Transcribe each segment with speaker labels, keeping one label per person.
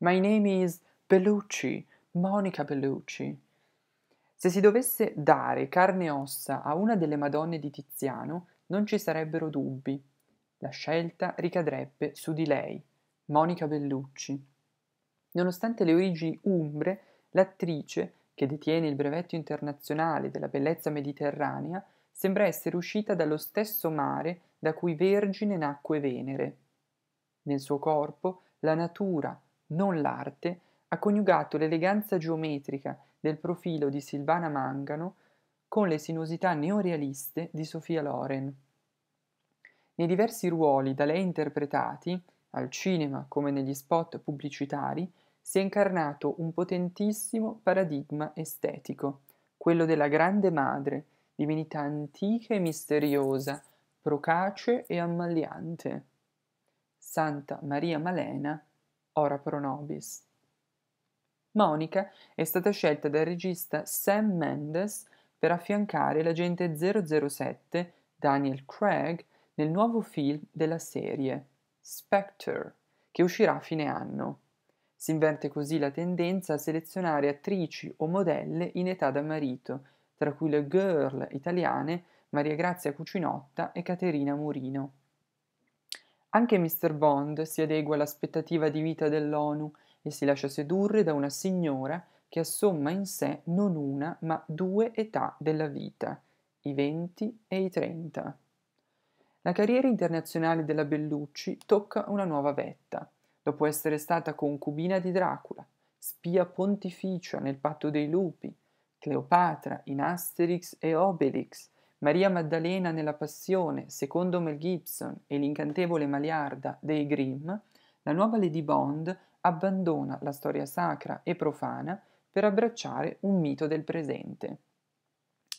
Speaker 1: My name is Bellucci, Monica Bellucci. Se si dovesse dare carne e ossa a una delle Madonne di Tiziano, non ci sarebbero dubbi. La scelta ricadrebbe su di lei, Monica Bellucci. Nonostante le origini umbre, l'attrice, che detiene il brevetto internazionale della bellezza mediterranea, sembra essere uscita dallo stesso mare da cui Vergine nacque Venere. Nel suo corpo la natura, non l'arte, ha coniugato l'eleganza geometrica del profilo di Silvana Mangano con le sinuosità neorealiste di Sofia Loren. Nei diversi ruoli da lei interpretati, al cinema come negli spot pubblicitari, si è incarnato un potentissimo paradigma estetico, quello della grande madre, divinità antica e misteriosa, procace e ammaliante. Santa Maria Malena ora pro nobis. Monica è stata scelta dal regista Sam Mendes per affiancare l'agente 007 Daniel Craig nel nuovo film della serie, Spectre, che uscirà a fine anno. Si inverte così la tendenza a selezionare attrici o modelle in età da marito, tra cui le girl italiane Maria Grazia Cucinotta e Caterina Murino anche mr bond si adegua all'aspettativa di vita dell'onu e si lascia sedurre da una signora che assomma in sé non una ma due età della vita i 20 e i 30. la carriera internazionale della bellucci tocca una nuova vetta dopo essere stata concubina di dracula spia pontificia nel patto dei lupi cleopatra in asterix e obelix Maria Maddalena nella Passione, secondo Mel Gibson, e l'incantevole Maliarda dei Grimm, la nuova Lady Bond abbandona la storia sacra e profana per abbracciare un mito del presente.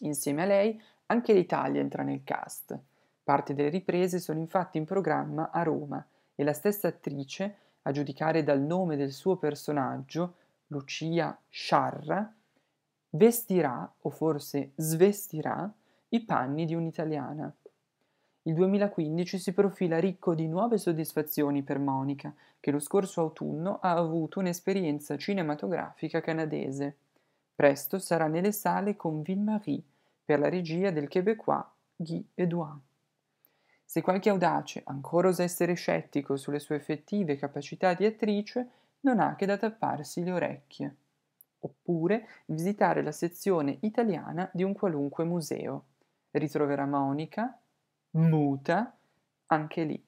Speaker 1: Insieme a lei anche l'Italia entra nel cast. Parte delle riprese sono infatti in programma a Roma e la stessa attrice, a giudicare dal nome del suo personaggio, Lucia Sciarra, vestirà, o forse svestirà, i panni di un'italiana. Il 2015 si profila ricco di nuove soddisfazioni per Monica, che lo scorso autunno ha avuto un'esperienza cinematografica canadese. Presto sarà nelle sale con Ville-Marie per la regia del québécois Guy Edouard. Se qualche audace ancora osa essere scettico sulle sue effettive capacità di attrice, non ha che da tapparsi le orecchie. Oppure visitare la sezione italiana di un qualunque museo ritroverà Monica, muta, anche lì.